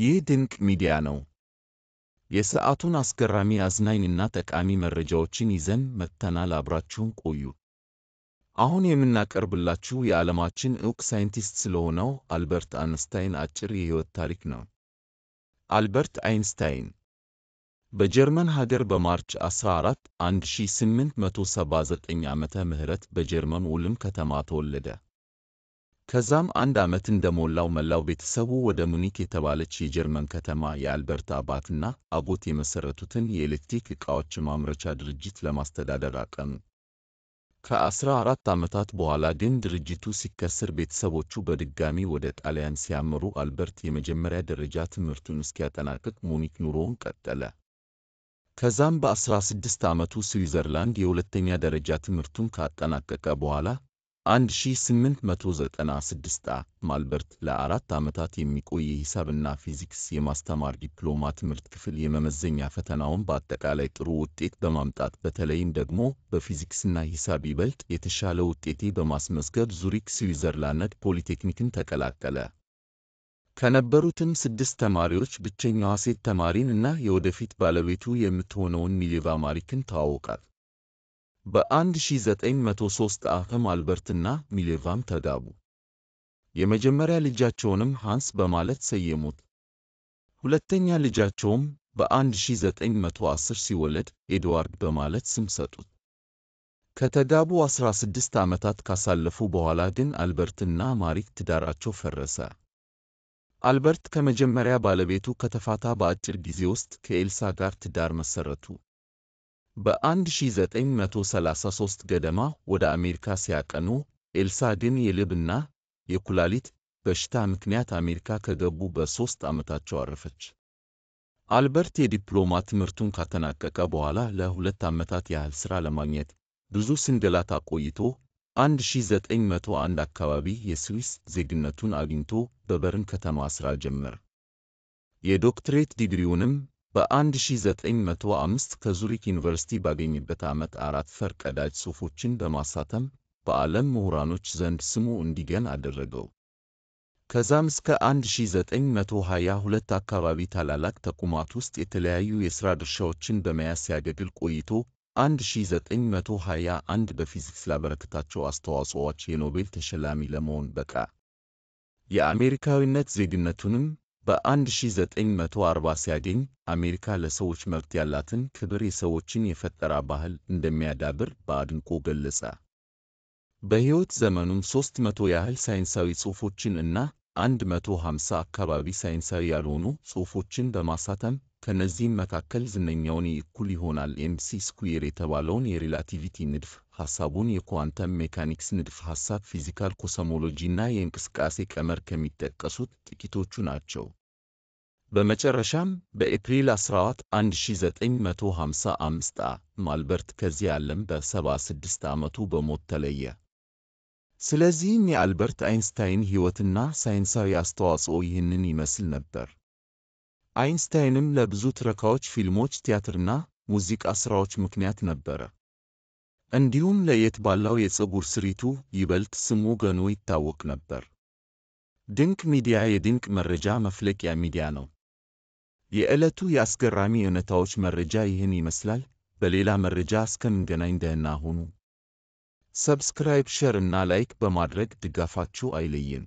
ይህ ድንቅ ሚዲያ ነው። የሰዓቱን አስገራሚ አዝናኝና ጠቃሚ መረጃዎችን ይዘን መጥተናል። አብራችሁን ቆዩ። አሁን የምናቀርብላችሁ የዓለማችን ዕውቅ ሳይንቲስት ስለሆነው አልበርት አይንስታይን አጭር የሕይወት ታሪክ ነው። አልበርት አይንስታይን በጀርመን ሀገር በማርች 14 1879 ዓመተ ምህረት በጀርመን ውልም ከተማ ተወለደ። ከዛም አንድ ዓመት እንደሞላው መላው ቤተሰቡ ወደ ሙኒክ የተባለች የጀርመን ከተማ የአልበርት አባትና አጎት የመሠረቱትን የኤሌክትሪክ ዕቃዎች ማምረቻ ድርጅት ለማስተዳደር አቀኑ። ከአስራ አራት ዓመታት በኋላ ግን ድርጅቱ ሲከስር ቤተሰቦቹ በድጋሚ ወደ ጣሊያን ሲያመሩ አልበርት የመጀመሪያ ደረጃ ትምህርቱን እስኪያጠናቅቅ ሙኒክ ኑሮውን ቀጠለ። ከዛም በ16 ዓመቱ ስዊዘርላንድ የሁለተኛ ደረጃ ትምህርቱን ካጠናቀቀ በኋላ 1896 አልበርት ለአራት ዓመታት የሚቆይ የሂሳብና ፊዚክስ የማስተማር ዲፕሎማ ትምህርት ክፍል የመመዘኛ ፈተናውን በአጠቃላይ ጥሩ ውጤት በማምጣት በተለይም ደግሞ በፊዚክስና ሂሳብ ይበልጥ የተሻለ ውጤት በማስመዝገብ ዙሪክ ስዊዘርላንድ ፖሊቴክኒክን ተቀላቀለ። ከነበሩትም ስድስት ተማሪዎች ብቸኛዋ ሴት ተማሪን እና የወደፊት ባለቤቱ የምትሆነውን ሚሌቫ ማሪክን ተዋወቃት። በ1903 ዓ.ም አልበርትና ሚሌቫም ተጋቡ። የመጀመሪያ ልጃቸውንም ሃንስ በማለት ሰየሙት። ሁለተኛ ልጃቸውም በ1910 ሲወለድ ኤድዋርድ በማለት ስም ሰጡት። ከተጋቡ 16 ዓመታት ካሳለፉ በኋላ ግን አልበርትና ማሪት ትዳራቸው ፈረሰ። አልበርት ከመጀመሪያ ባለቤቱ ከተፋታ በአጭር ጊዜ ውስጥ ከኤልሳ ጋር ትዳር መሰረቱ። በ1933 ገደማ ወደ አሜሪካ ሲያቀኑ፣ ኤልሳ ግን የልብና የኩላሊት በሽታ ምክንያት አሜሪካ ከገቡ በሦስት ዓመታቸው አረፈች። አልበርት የዲፕሎማ ትምህርቱን ካተናቀቀ በኋላ ለሁለት ዓመታት ያህል ሥራ ለማግኘት ብዙ ስንደላታ ቆይቶ 1901 አካባቢ የስዊስ ዜግነቱን አግኝቶ በበርን ከተማ ሥራ ጀመር። የዶክትሬት ዲግሪውንም በ1905 ከዙሪክ ዩኒቨርሲቲ ባገኘበት ዓመት አራት ፈርቀዳጅ ቀዳጅ ጽሑፎችን በማሳተም በዓለም ምሁራኖች ዘንድ ስሙ እንዲገን አደረገው። ከዛም እስከ 1922 አካባቢ ታላላቅ ተቋማት ውስጥ የተለያዩ የሥራ ድርሻዎችን በመያዝ ሲያገለግል ቆይቶ 1921 በፊዚክስ ላበረከታቸው አስተዋጽኦዎች የኖቤል ተሸላሚ ለመሆን በቃ። የአሜሪካዊነት ዜግነቱንም በ1940 ሲያገኝ አሜሪካ ለሰዎች መብት ያላትን ክብር የሰዎችን የፈጠራ ባህል እንደሚያዳብር በአድንቆ ገለጸ። በሕይወት ዘመኑም 300 ያህል ሳይንሳዊ ጽሑፎችን እና 150 አካባቢ ሳይንሳዊ ያልሆኑ ጽሑፎችን በማሳተም ከነዚህም መካከል ዝነኛውን የእኩል ይሆናል ኤምሲ ስኩዌር የተባለውን የሪላቲቪቲ ንድፍ ሐሳቡን የኳንተም ሜካኒክስ ንድፍ ሐሳብ ፊዚካል ኮስሞሎጂና የእንቅስቃሴ ቀመር ከሚጠቀሱት ጥቂቶቹ ናቸው። በመጨረሻም በኤፕሪል 14 1955 ዓ.ም ማልበርት ከዚህ ዓለም በ76 ዓመቱ በሞት ተለየ። ስለዚህም የአልበርት አይንስታይን ሕይወትና ሳይንሳዊ አስተዋጽኦ ይህንን ይመስል ነበር። አይንስታይንም ለብዙ ትረካዎች፣ ፊልሞች፣ ቲያትርና ሙዚቃ ሥራዎች ምክንያት ነበረ። እንዲሁም ለየት ባለው የፀጉር ስሪቱ ይበልጥ ስሙ ገኖ ይታወቅ ነበር። ድንቅ ሚዲያ የድንቅ መረጃ መፍለቂያ ሚዲያ ነው። የዕለቱ የአስገራሚ እውነታዎች መረጃ ይህን ይመስላል። በሌላ መረጃ እስከምንገናኝ ደህና ሁኑ። ሰብስክራይብ፣ ሸር እና ላይክ በማድረግ ድጋፋችሁ አይለይን።